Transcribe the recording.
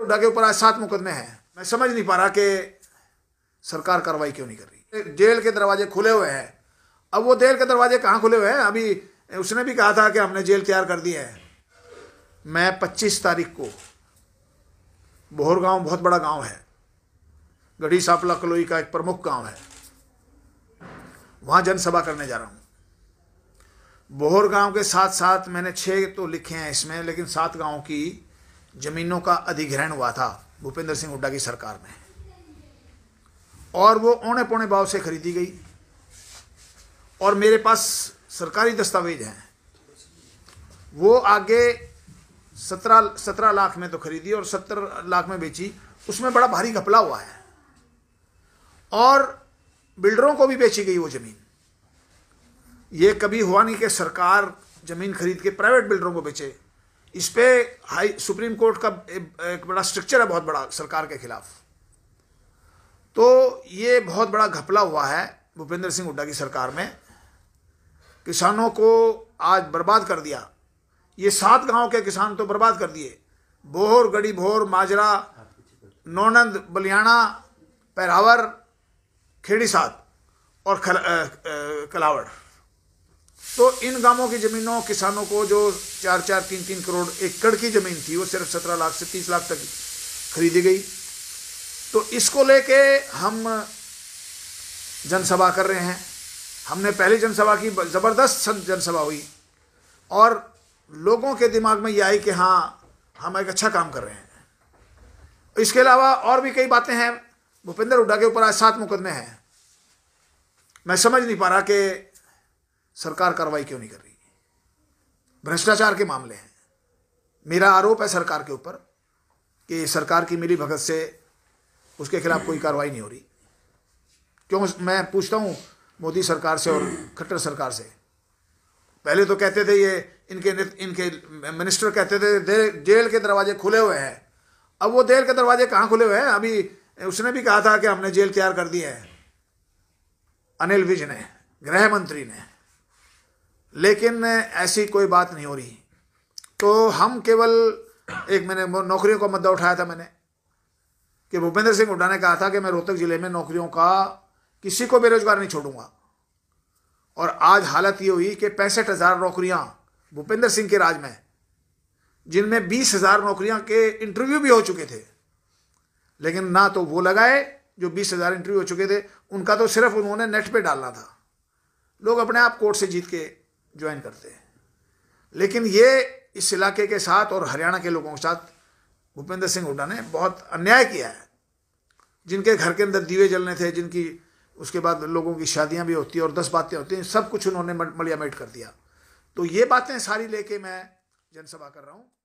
हुडा के ऊपर आज सात मुकदमे हैं मैं समझ नहीं पा रहा कि सरकार कार्रवाई क्यों नहीं कर रही जेल के दरवाजे खुले हुए हैं अब वो जेल के दरवाजे कहाँ खुले हुए हैं अभी उसने भी कहा था कि हमने जेल तैयार कर दी है मैं 25 तारीख को बोहर गांव बहुत बड़ा गांव है गढ़ी सापला कलोई का एक प्रमुख गांव है वहां जनसभा करने जा रहा हूं बोहर गांव के साथ साथ मैंने छह तो लिखे हैं इसमें लेकिन सात गांव की जमीनों का अधिग्रहण हुआ था भूपेंद्र सिंह हुड्डा की सरकार में और वो औने पौने भाव से खरीदी गई और मेरे पास सरकारी दस्तावेज हैं वो आगे सत्रह सत्रह लाख में तो खरीदी और सत्तर लाख में बेची उसमें बड़ा भारी घपला हुआ है और बिल्डरों को भी बेची गई वो ज़मीन ये कभी हुआ नहीं कि सरकार ज़मीन खरीद के प्राइवेट बिल्डरों को बेचे इस पर हाई सुप्रीम कोर्ट का एक बड़ा स्ट्रक्चर है बहुत बड़ा सरकार के खिलाफ तो ये बहुत बड़ा घपला हुआ है भूपेंद्र सिंह हुड्डा की सरकार में किसानों को आज बर्बाद कर दिया ये सात गांव के किसान तो बर्बाद कर दिए बोहर गड़ी भोर माजरा नौनंद बलियाणा पैरावर खेड़ी सात और खल, आ, आ, कलावड़ तो इन गांवों की ज़मीनों किसानों को जो चार चार तीन तीन करोड़ एकड़ की ज़मीन थी वो सिर्फ सत्रह लाख से तीस लाख तक खरीदी गई तो इसको लेके हम जनसभा कर रहे हैं हमने पहली जनसभा की ज़बरदस्त जनसभा हुई और लोगों के दिमाग में ये आई कि हाँ हम एक अच्छा काम कर रहे हैं इसके अलावा और भी कई बातें हैं भूपेंद्र हुडा के ऊपर आज सात मुकदमे हैं मैं समझ नहीं पा रहा कि सरकार कार्रवाई क्यों नहीं कर रही भ्रष्टाचार के मामले हैं मेरा आरोप है सरकार के ऊपर कि सरकार की मिली भगत से उसके खिलाफ कोई कार्रवाई नहीं हो रही क्यों मैं पूछता हूँ मोदी सरकार से और खट्टर सरकार से पहले तो कहते थे ये इनके इनके मिनिस्टर कहते थे जेल के दरवाजे खुले हुए हैं अब वो जेल के दरवाजे कहाँ खुले हुए हैं अभी उसने भी कहा था कि हमने जेल तैयार कर दिए हैं अनिल विज ने गृह मंत्री ने लेकिन ऐसी कोई बात नहीं हो रही तो हम केवल एक मैंने नौकरियों का मुद्दा उठाया था मैंने कि भूपेंद्र सिंह हुड्डा ने कहा था कि मैं रोहतक ज़िले में नौकरियों का किसी को बेरोजगार नहीं छोड़ूंगा और आज हालत ये हुई कि पैंसठ हज़ार नौकरियाँ भूपेंद्र सिंह के राज में जिनमें बीस हज़ार नौकरियां के इंटरव्यू भी हो चुके थे लेकिन ना तो वो लगाए जो बीस हज़ार इंटरव्यू हो चुके थे उनका तो सिर्फ उन्होंने नेट पे डालना था लोग अपने आप कोर्ट से जीत के ज्वाइन करते हैं लेकिन ये इस इलाके के साथ और हरियाणा के लोगों के साथ भूपेंद्र सिंह हुड्डा ने बहुत अन्याय किया है जिनके घर के अंदर दीवे जलने थे जिनकी उसके बाद लोगों की शादियां भी होती हैं और दस बातें होती हैं सब कुछ उन्होंने मलियामेट कर दिया तो ये बातें सारी लेके मैं जनसभा कर रहा हूँ